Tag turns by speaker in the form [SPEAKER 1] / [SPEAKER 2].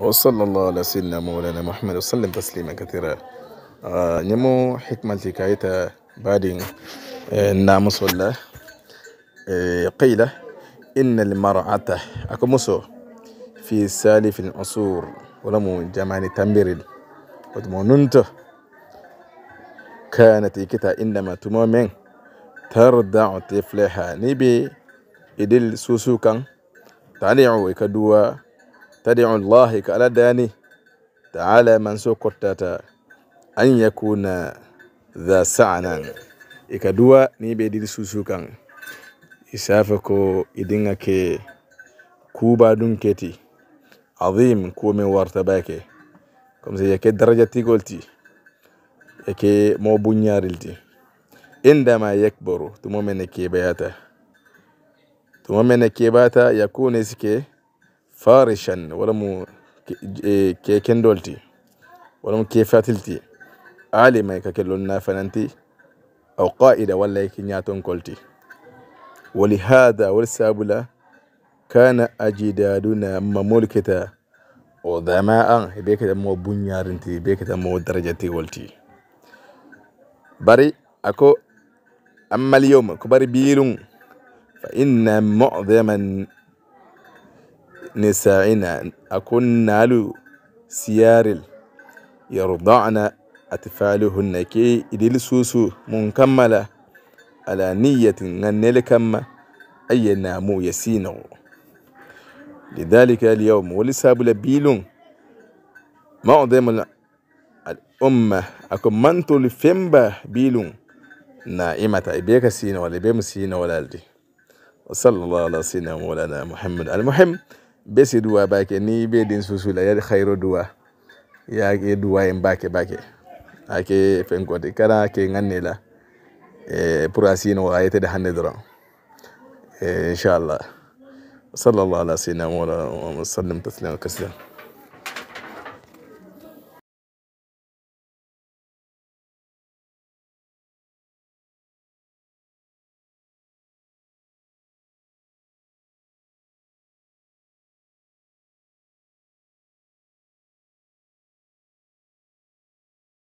[SPEAKER 1] وصلى الله على سيدنا مولانا محمد وسلم تسليما كثيرا آه، نمو حكمة كايتا بعدين آه ناموس ولا آه، قيل إن المرأة أكمسو في سالف العصور ولم جمان تنبيرل ودموننتو كانت كتا إنما تمومين تردع طفلها نبي إدل سوسوكا تانيعو إكدوا تدعو الله كألا داني تعالى من سو كرتاتا أن يكون ذا سعنا إكدوا نيبي دي سوسوكا إسافكو إدنك كي كوبا دونكتي عظيم كومي وارتباكي كم زي يكي درجة تيغولتي يكي مو بنيارلتي عندما يكبر تمومن كي بياتا تمومن كي باتا يكون سكي فارشاً ولمو إيه، كي كندولتي ولمو كيفاتلتي عالي مايكا كلونا فننتي أو قائدة ولا يكنياتون كولتي ولهذا والسابلة كان أجدادنا ممولكتا وذماء بيكتا مو بنيارنتي بيكتا مو درجتي ولتي باري أكو أما اليوم كباري بيلون فإن معظم نسائنا أكن على سيارل يرضعنا أتفالهن كي إدل سوسو منكملة على نية نلكم أي نامو يسينو لذلك اليوم ولساب لبيلون معظم الأمة أكون منتو لفنبا بيلون نائمة إبيك سينو ولا بيم سينو ولا ألدي وصلى الله على سيدنا مولانا محمد المحمد besi duwa bake ni be din la ya khairu duwa ya ke duwa en bake bake ake fenkoti kara ke nganne la e purasino ayete da hande doron e inshallah sallallahu ala sayyidina wa sallam taslima kasira